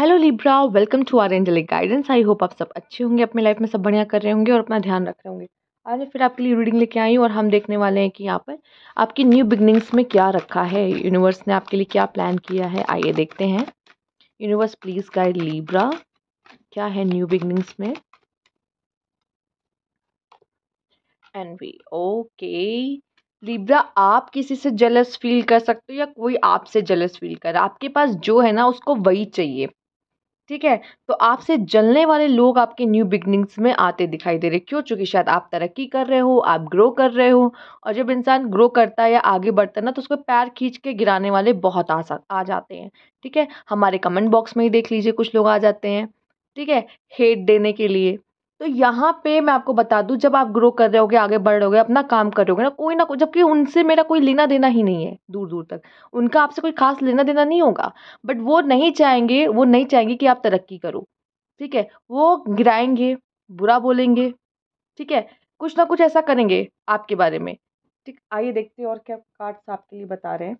hello Libra welcome to our angelic guidance I hope आप सब अच्छे होंगे अपने लाइफ में सब बढ़िया कर रहे होंगे और अपना ध्यान रख रहे होंगे आज फिर आपके लिए रीडिंग लेके आई हूँ और हम देखने वाले हैं कि यहाँ पर आपकी न्यू बिगनिंग्स में क्या रखा है यूनिवर्स ने आपके लिए क्या प्लान किया है आइए देखते हैं यूनिवर्स प्लीज़ गाइड लिब्रा क्या है न्यू बिगनिंग्स में वी ओके लिब्रा आप किसी से जलस फील कर सकते हो या कोई आपसे जलस फील कर आपके पास जो है ना उसको वही चाहिए ठीक है तो आपसे जलने वाले लोग आपके न्यू बिगनिंग्स में आते दिखाई दे रहे क्यों चूँकि शायद आप तरक्की कर रहे हो आप ग्रो कर रहे हो और जब इंसान ग्रो करता है या आगे बढ़ता है ना तो उसको पैर खींच के गिराने वाले बहुत आ आ जाते हैं ठीक है हमारे कमेंट बॉक्स में ही देख लीजिए कुछ लोग आ जाते हैं ठीक है हेट देने के लिए तो यहाँ पे मैं आपको बता दूँ जब आप ग्रो कर रहे होगे आगे बढ़ रहे होगे अपना काम कर रहे करोगे ना कोई ना कोई जबकि उनसे मेरा कोई लेना देना ही नहीं है दूर दूर तक उनका आपसे कोई खास लेना देना नहीं होगा बट वो नहीं चाहेंगे वो नहीं चाहेंगे कि आप तरक्की करो ठीक है वो गिराएंगे बुरा बोलेंगे ठीक है कुछ ना कुछ ऐसा करेंगे आपके बारे में ठीक आइए देखते हैं और क्या कार्ड्स आपके लिए बता रहे हैं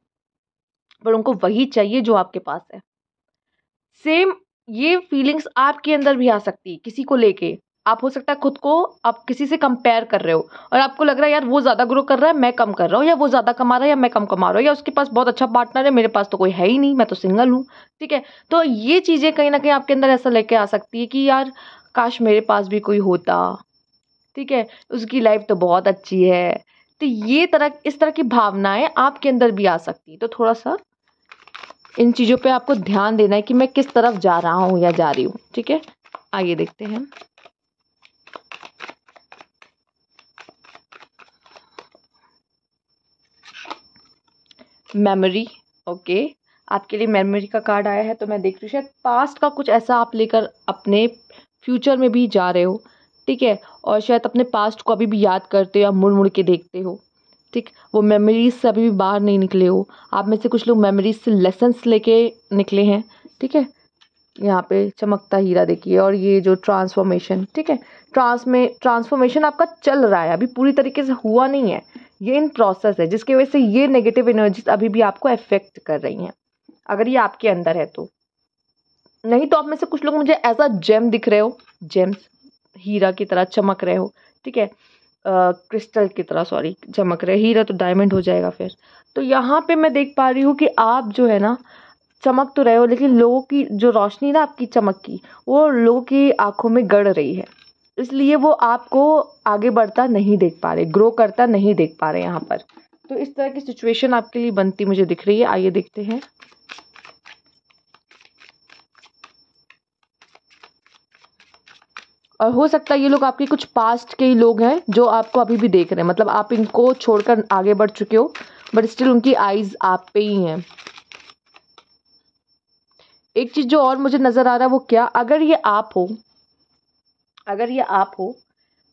पर उनको वही चाहिए जो आपके पास है सेम ये फीलिंग्स आपके अंदर भी आ सकती है किसी को लेके आप हो सकता है खुद को आप किसी से कंपेयर कर रहे हो और आपको लग रहा है यार वो ज़्यादा ग्रो कर रहा है मैं कम कर रहा हूँ या वो ज़्यादा कमा रहा है या मैं कम कमा रहा हूँ या उसके पास बहुत अच्छा पार्टनर है मेरे पास तो कोई है ही नहीं मैं तो सिंगल हूँ ठीक है तो ये चीज़ें कहीं ना कहीं आपके अंदर ऐसा लेके आ सकती है कि यार काश मेरे पास भी कोई होता ठीक है उसकी लाइफ तो बहुत अच्छी है तो ये तरह इस तरह की भावनाएं आपके अंदर भी आ सकती है तो थोड़ा सा इन चीज़ों पे आपको ध्यान देना है कि मैं किस तरफ जा रहा हूं या जा रही हूँ ठीक है आइए देखते हैं मेमोरी ओके आपके लिए मेमोरी का कार्ड आया है तो मैं देख रही हूँ शायद पास्ट का कुछ ऐसा आप लेकर अपने फ्यूचर में भी जा रहे हो ठीक है और शायद अपने पास्ट को अभी भी याद करते हो या मुड़ मुड़ के देखते हो ठीक वो मेमोरीज से अभी भी बाहर नहीं निकले हो आप में से कुछ लोग मेमोरीज से लेसन्स लेके निकले हैं ठीक है यहाँ पे चमकता हीरा देखिए और ये जो ट्रांसफॉर्मेशन ठीक है ट्रांसमे ट्रांसफॉर्मेशन आपका चल रहा है अभी पूरी तरीके से हुआ नहीं है ये इन प्रोसेस है जिसकी वजह से ये नेगेटिव एनर्जीज अभी भी आपको अफेक्ट कर रही हैं अगर ये आपके अंदर है तो नहीं तो आप में से कुछ लोग मुझे एज अ जेम दिख रहे हो जेम्स हीरा की तरह चमक रहे हो ठीक है क्रिस्टल की तरह सॉरी चमक रहे हीरा तो डायमंड हो जाएगा फिर तो यहाँ पे मैं देख पा रही हूँ कि आप जो है ना चमक तो रहे हो लेकिन लोगों की जो रोशनी ना आपकी चमक की वो लोगों की आंखों में गड़ रही है इसलिए वो आपको आगे बढ़ता नहीं देख पा रहे ग्रो करता नहीं देख पा रहे यहाँ पर तो इस तरह की सिचुएशन आपके लिए बनती मुझे दिख रही है आइए देखते हैं और हो सकता है ये लोग आपके कुछ पास्ट के ही लोग हैं जो आपको अभी भी देख रहे हैं मतलब आप इनको छोड़कर आगे बढ़ चुके हो बट स्टिल उनकी आईज आप पे ही हैं एक चीज़ जो और मुझे नज़र आ रहा है वो क्या अगर ये आप हो अगर ये आप हो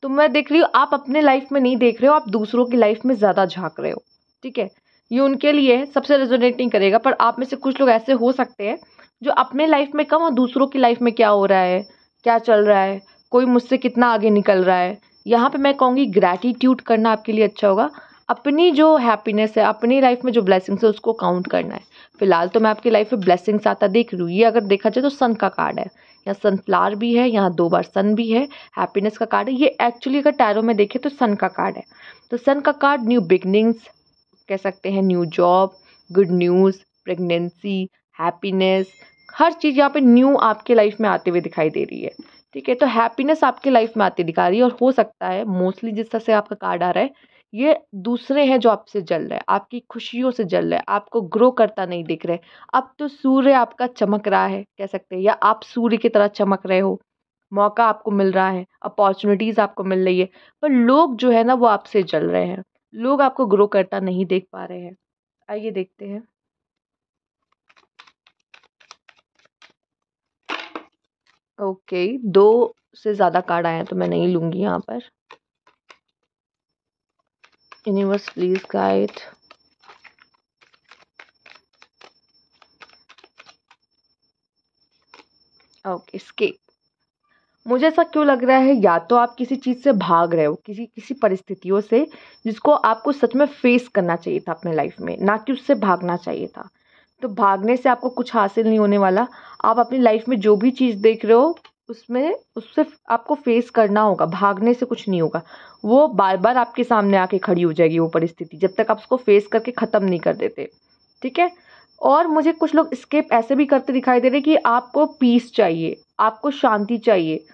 तो मैं देख रही हूँ आप अपने लाइफ में नहीं देख रहे हो आप दूसरों की लाइफ में ज़्यादा झाँक रहे हो ठीक है ये उनके लिए सबसे रेजोनेट नहीं करेगा पर आप में से कुछ लोग ऐसे हो सकते हैं जो अपने लाइफ में कम और दूसरों की लाइफ में क्या हो रहा है क्या चल रहा है कोई मुझसे कितना आगे निकल रहा है यहाँ पे मैं कहूँगी ग्रैटिट्यूड करना आपके लिए अच्छा होगा अपनी जो हैप्पीनेस है अपनी लाइफ में जो ब्लेसिंग्स है उसको काउंट करना है फिलहाल तो मैं आपकी लाइफ में ब्लेसिंग्स आता देख रही हूँ ये अगर देखा जाए तो सन का कार्ड है यहाँ सनफ्लावर भी है यहाँ दो बार सन भी है हैप्पीनेस का कार्ड है ये एक्चुअली अगर टैरो में देखें तो सन का कार्ड है तो सन का कार्ड न्यू बिगनिंग्स कह सकते हैं new job good news pregnancy happiness हर चीज़ यहाँ पे न्यू आपके लाइफ में आते हुए दिखाई दे रही है ठीक है तो हैप्पीनेस आपके लाइफ में आती दिखा रही है और हो सकता है मोस्टली जिस तरह से आपका कार्ड आ रहा है ये दूसरे हैं जो आपसे जल रहे हैं आपकी खुशियों से जल रहे हैं आपको ग्रो करता नहीं दिख रहे अब तो सूर्य आपका चमक रहा है कह सकते हैं या आप सूर्य की तरह चमक रहे हो मौका आपको मिल रहा है अपॉर्चुनिटीज़ आपको मिल रही है पर लोग जो है ना वो आपसे जल रहे हैं लोग आपको ग्रो करता नहीं देख पा रहे हैं आइए देखते हैं ओके okay, दो से ज़्यादा कार्ड आए हैं तो मैं नहीं लूँगी यहाँ पर universe please guide okay escape मुझे ऐसा क्यों लग रहा है या तो आप किसी चीज़ से भाग रहे हो किसी किसी परिस्थितियों से जिसको आपको सच में फेस करना चाहिए था अपने लाइफ में ना कि उससे भागना चाहिए था तो भागने से आपको कुछ हासिल नहीं होने वाला आप अपनी लाइफ में जो भी चीज़ देख रहे हो उसमें उससे आपको फेस करना होगा भागने से कुछ नहीं होगा वो बार बार आपके सामने आके खड़ी हो जाएगी वो परिस्थिति जब तक आप उसको फेस करके ख़त्म नहीं कर देते ठीक है और मुझे कुछ लोग स्केप ऐसे भी करते दिखाई दे रहे कि आपको पीस चाहिए आपको शांति चाहिए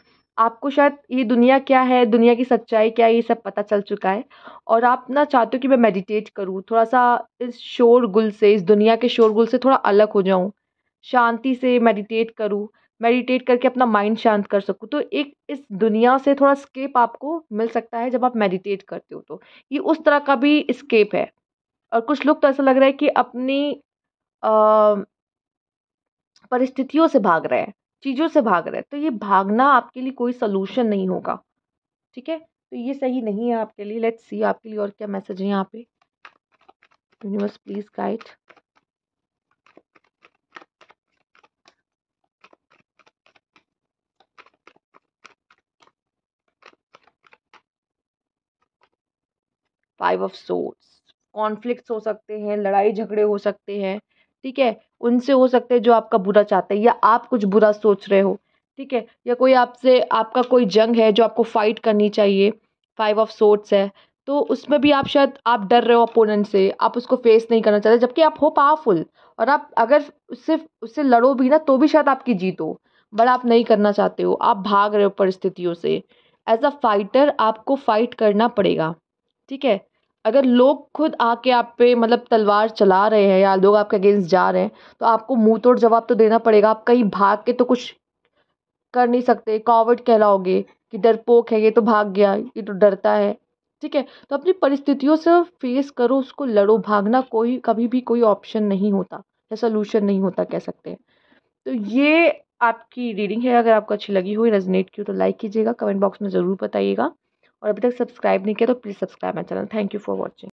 आपको शायद ये दुनिया क्या है दुनिया की सच्चाई क्या है ये सब पता चल चुका है और आप ना चाहते हो कि मैं मेडिटेट करूँ थोड़ा सा इस शोरगुल से इस दुनिया के शोरगुल से थोड़ा अलग हो जाऊँ शांति से मेडिटेट करूँ मेडिटेट करके अपना माइंड शांत कर सकूँ तो एक इस दुनिया से थोड़ा स्केप आपको मिल सकता है जब आप मेडिटेट करते हो तो ये उस तरह का भी स्केप है और कुछ लोग तो ऐसा लग रहा है कि अपनी परिस्थितियों से भाग रहे हैं चीज़ों से भाग रहे हैं तो ये भागना आपके लिए कोई सलूशन नहीं होगा ठीक है तो ये सही नहीं है आपके लिए लेट्स सी आपके लिए और क्या मैसेज है यहाँ पे universe please guide five of swords conflict हो सकते हैं लड़ाई झगड़े हो सकते हैं ठीक है उनसे हो सकते हैं जो आपका बुरा चाहते हैं या आप कुछ बुरा सोच रहे हो ठीक है या कोई आपसे आपका कोई जंग है जो आपको फाइट करनी चाहिए फाइव ऑफ सोर्ट्स है तो उसमें भी आप शायद आप डर रहे हो अपोनेंट से आप उसको फेस नहीं करना चाहते जबकि आप हो पावरफुल और आप अगर उससे उससे लड़ो भी ना तो भी शायद आपकी जीत हो बट आप नहीं करना चाहते हो आप भाग रहे हो परिस्थितियों से एज अ फाइटर आपको फाइट करना पड़ेगा ठीक है अगर लोग खुद आके आप पे मतलब तलवार चला रहे हैं या लोग आपके अगेंस्ट जा रहे हैं तो आपको मुँह तोड़ जवाब तो देना पड़ेगा आप कहीं भाग के तो कुछ कर नहीं सकते कॉवर्ड कहलाओगे कि डरपोक है ये तो भाग गया ये तो डरता है ठीक है तो अपनी परिस्थितियों से फेस करो उसको लड़ो भागना कोई कभी भी कोई ऑप्शन नहीं होता या सोल्यूशन नहीं होता कह सकते हैं तो ये आपकी रीडिंग है अगर आपको अच्छी लगी हुई रेजनेट की तो लाइक कीजिएगा कमेंट बॉक्स में ज़रूर बताइएगा और अभी तक सब्सक्राइब नहीं किया तो please subscribe my channel thank you for watching